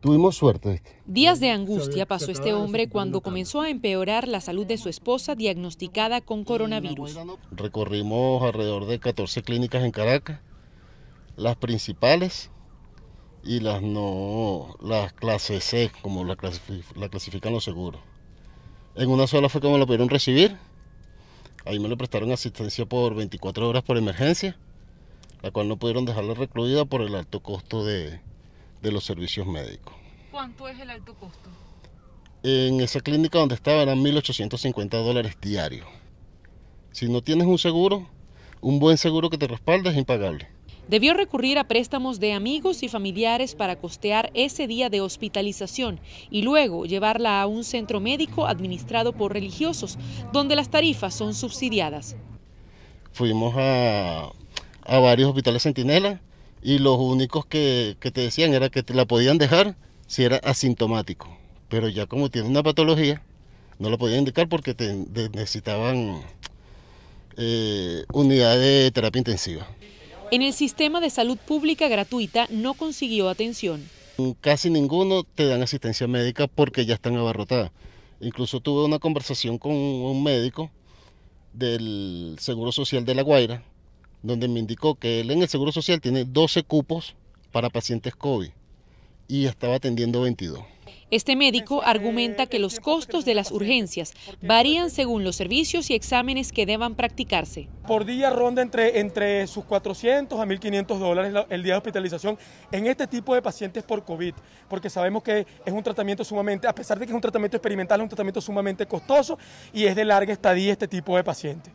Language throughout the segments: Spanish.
Tuvimos suerte. Días de angustia pasó este hombre cuando comenzó a empeorar la salud de su esposa diagnosticada con coronavirus. Recorrimos alrededor de 14 clínicas en Caracas, las principales y las no, las clases C, como la, la clasifican los seguros. En una sola fue como la pudieron recibir. Ahí me le prestaron asistencia por 24 horas por emergencia, la cual no pudieron dejarla recluida por el alto costo de, de los servicios médicos. ¿Cuánto es el alto costo? En esa clínica donde estaba eran 1.850 dólares diarios. Si no tienes un seguro, un buen seguro que te respalde es impagable. Debió recurrir a préstamos de amigos y familiares para costear ese día de hospitalización y luego llevarla a un centro médico administrado por religiosos, donde las tarifas son subsidiadas. Fuimos a, varios hospitales centinelas y los únicos que, te decían era que te la podían dejar si era asintomático. Pero ya como tiene una patología, no la podían indicar porque necesitaban eh, unidad de terapia intensiva. En el sistema de salud pública gratuita no consiguió atención. Casi ninguno te dan asistencia médica porque ya están abarrotadas. Incluso tuve una conversación con un médico del Seguro Social de La Guaira, donde me indicó que él en el Seguro Social tiene 12 cupos para pacientes COVID y estaba atendiendo 22. Este médico argumenta que los costos de las urgencias varían según los servicios y exámenes que deban practicarse. Por día ronda entre, entre sus 400 a 1.500 dólares el día de hospitalización en este tipo de pacientes por COVID, porque sabemos que es un tratamiento sumamente, a pesar de que es un tratamiento experimental, es un tratamiento sumamente costoso y es de larga estadía este tipo de pacientes.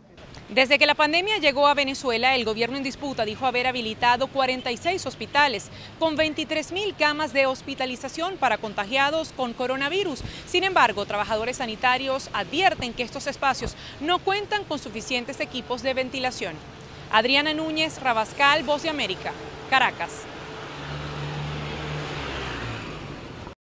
Desde que la pandemia llegó a Venezuela, el gobierno en disputa dijo haber habilitado 46 hospitales con 23.000 camas de hospitalización para contagiados con coronavirus. Sin embargo, trabajadores sanitarios advierten que estos espacios no cuentan con suficientes equipos de ventilación. Adriana Núñez, Rabascal, Voz de América, Caracas.